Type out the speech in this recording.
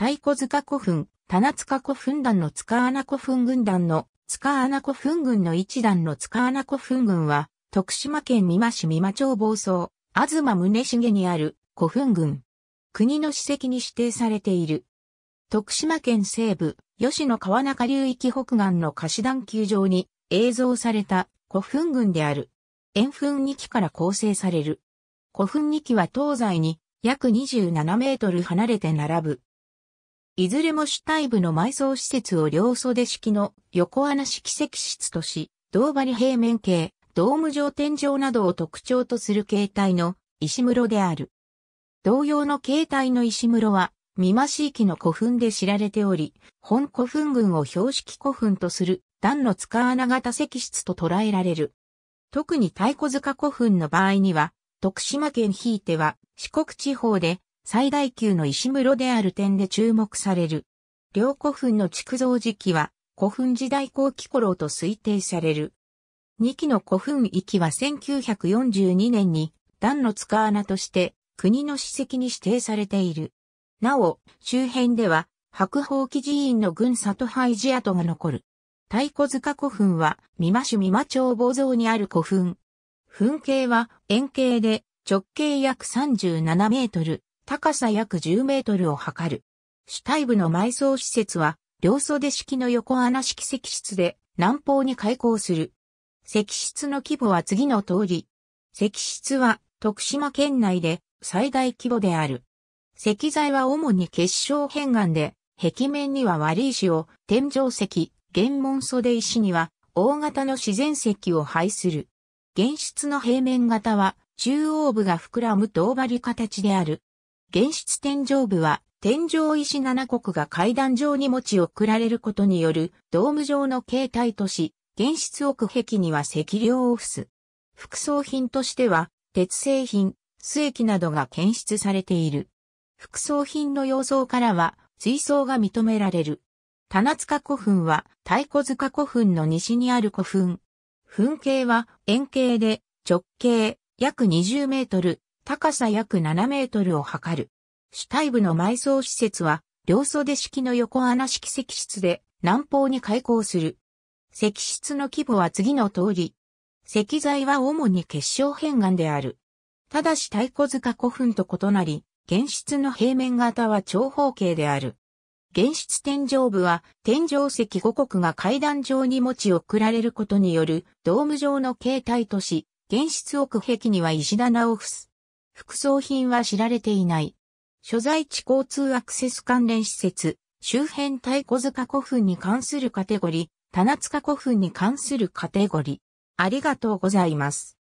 太鼓塚古墳、棚塚古墳団の塚穴古墳軍団の塚穴古墳軍の一団の塚穴古墳軍は、徳島県美馬市美馬町房総、東宗重にある古墳群。国の史跡に指定されている。徳島県西部、吉野川中流域北岸の菓子団球場に映像された古墳群である。円墳2基から構成される。古墳2基は東西に約27メートル離れて並ぶ。いずれも主体部の埋葬施設を両袖式の横穴式石室とし、銅張り平面形、ドーム状天井などを特徴とする形態の石室である。同様の形態の石室は、美馬市域の古墳で知られており、本古墳群を標識古墳とする段の塚穴型石室と捉えられる。特に太鼓塚古墳の場合には、徳島県ひいては四国地方で最大級の石室である点で注目される。両古墳の築造時期は古墳時代後期頃と推定される。2期の古墳域は1942年に段の塚穴として国の史跡に指定されている。なお、周辺では白宝記寺院の軍里廃寺跡が残る。太鼓塚古墳は美馬種美馬町墓像にある古墳。墳形は円形で直径約37メートル、高さ約10メートルを測る。主体部の埋葬施設は、両袖式の横穴式石室で南方に開港する。石室の規模は次の通り。石室は徳島県内で最大規模である。石材は主に結晶片岩で、壁面には割石を、天井石、原門袖石には、大型の自然石を配する。原室の平面型は、中央部が膨らむ胴張り形である。現質天井部は天井石七国が階段状に持ち送られることによるドーム状の形態とし、現質奥壁には石量を付す。副葬品としては鉄製品、水液などが検出されている。副葬品の様相からは水槽が認められる。棚塚古墳は太鼓塚古墳の西にある古墳。墳形は円形で直径約20メートル、高さ約7メートルを測る。主体部の埋葬施設は、両袖式の横穴式石室で南方に開港する。石室の規模は次の通り。石材は主に結晶片岩である。ただし太鼓塚古墳と異なり、原室の平面型は長方形である。原室天井部は天井石五国が階段状に持ち送られることによるドーム状の形態とし、原室奥壁には石棚を伏す。副葬品は知られていない。所在地交通アクセス関連施設、周辺太古塚古墳に関するカテゴリー、棚塚古墳に関するカテゴリー。ありがとうございます。